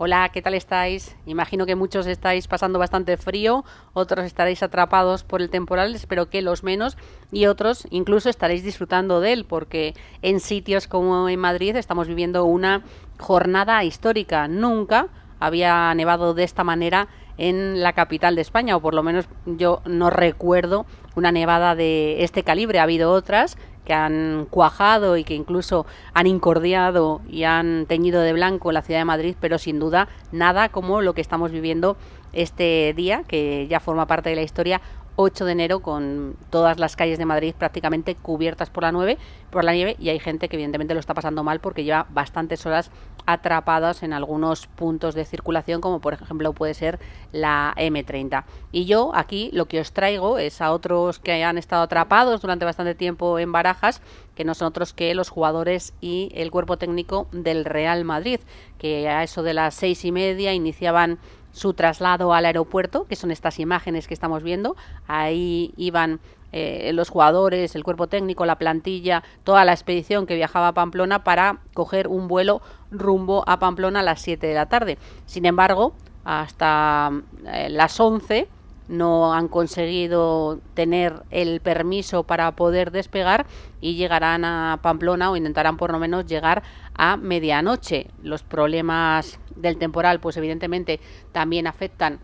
Hola, ¿qué tal estáis? Imagino que muchos estáis pasando bastante frío, otros estaréis atrapados por el temporal, espero que los menos, y otros incluso estaréis disfrutando de él, porque en sitios como en Madrid estamos viviendo una jornada histórica. Nunca había nevado de esta manera en la capital de España, o por lo menos yo no recuerdo una nevada de este calibre. Ha habido otras que han cuajado y que incluso han incordiado y han teñido de blanco la ciudad de Madrid, pero sin duda nada como lo que estamos viviendo este día, que ya forma parte de la historia, 8 de enero con todas las calles de Madrid prácticamente cubiertas por la, nieve, por la nieve y hay gente que evidentemente lo está pasando mal porque lleva bastantes horas atrapadas en algunos puntos de circulación como por ejemplo puede ser la M30. Y yo aquí lo que os traigo es a otros que han estado atrapados durante bastante tiempo en barajas que no son otros que los jugadores y el cuerpo técnico del Real Madrid que a eso de las seis y media iniciaban su traslado al aeropuerto, que son estas imágenes que estamos viendo. Ahí iban eh, los jugadores, el cuerpo técnico, la plantilla, toda la expedición que viajaba a Pamplona para coger un vuelo rumbo a Pamplona a las 7 de la tarde. Sin embargo, hasta eh, las 11 no han conseguido tener el permiso para poder despegar y llegarán a Pamplona o intentarán por lo menos llegar a medianoche. Los problemas del temporal pues evidentemente también afectan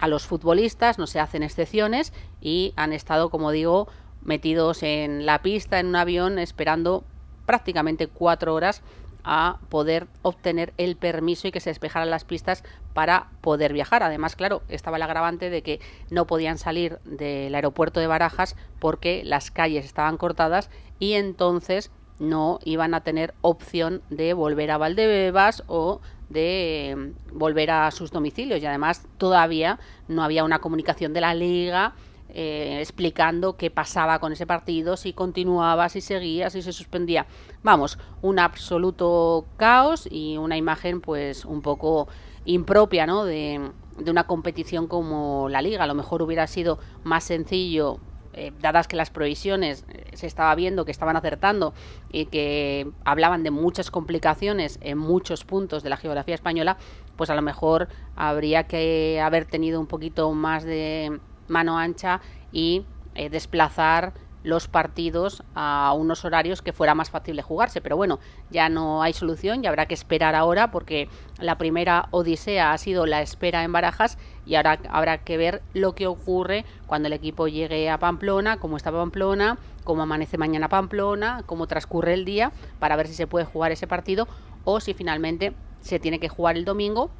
a los futbolistas, no se hacen excepciones y han estado, como digo, metidos en la pista en un avión esperando prácticamente cuatro horas a poder obtener el permiso y que se despejaran las pistas para poder viajar. Además, claro, estaba el agravante de que no podían salir del aeropuerto de Barajas porque las calles estaban cortadas y entonces no iban a tener opción de volver a Valdebebas o de em, volver a sus domicilios. Y además todavía no había una comunicación de la liga eh, explicando qué pasaba con ese partido, si continuaba, si seguía, si se suspendía. Vamos, un absoluto caos y una imagen pues un poco impropia ¿no? de, una competición como la liga. A lo mejor hubiera sido más sencillo eh, dadas que las provisiones eh, se estaba viendo que estaban acertando y que hablaban de muchas complicaciones en muchos puntos de la geografía española, pues a lo mejor habría que haber tenido un poquito más de mano ancha y eh, desplazar los partidos a unos horarios que fuera más fácil de jugarse. Pero bueno, ya no hay solución y habrá que esperar ahora porque la primera odisea ha sido la espera en Barajas y ahora habrá que ver lo que ocurre cuando el equipo llegue a Pamplona, cómo está Pamplona, cómo amanece mañana Pamplona, cómo transcurre el día para ver si se puede jugar ese partido o si finalmente se tiene que jugar el domingo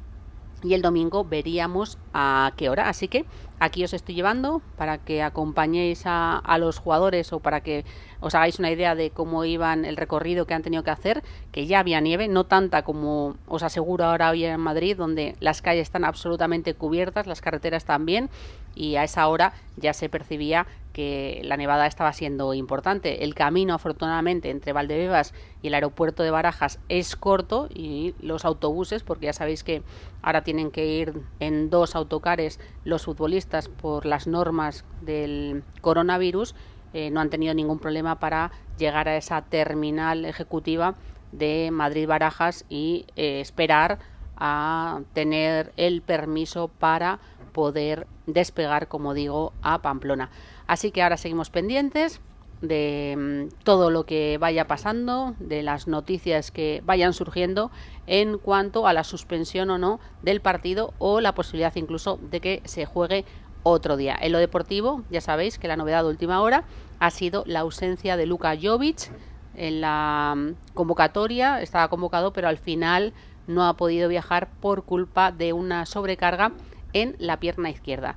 y el domingo veríamos a qué hora. Así que aquí os estoy llevando para que acompañéis a, los jugadores o para que os hagáis una idea de cómo iban el recorrido que han tenido que hacer, que ya había nieve, no tanta como os aseguro ahora hoy en Madrid, donde las calles están absolutamente cubiertas, las carreteras también, y a esa hora ya se percibía que la nevada estaba siendo importante. El camino, afortunadamente, entre Valdebebas y el aeropuerto de Barajas es corto y los autobuses, porque ya sabéis que ahora tienen que ir en dos autocares los futbolistas por las normas del coronavirus, eh, no han tenido ningún problema para llegar a esa terminal ejecutiva de Madrid Barajas y eh, esperar a tener el permiso para poder despegar, como digo, a Pamplona. Así que ahora seguimos pendientes de mm, todo lo que vaya pasando, de las noticias que vayan surgiendo en cuanto a la suspensión o no del partido o la posibilidad incluso de que se juegue otro día. En lo deportivo, ya sabéis que la novedad de última hora ha sido la ausencia de Luka Jovic en la mm, convocatoria, estaba convocado pero al final no ha podido viajar por culpa de una sobrecarga en la pierna izquierda.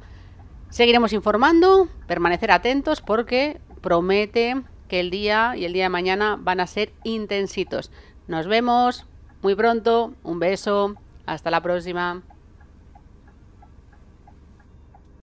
Seguiremos informando, permanecer atentos porque promete que el día y el día de mañana van a ser intensitos. Nos vemos muy pronto, un beso, hasta la próxima.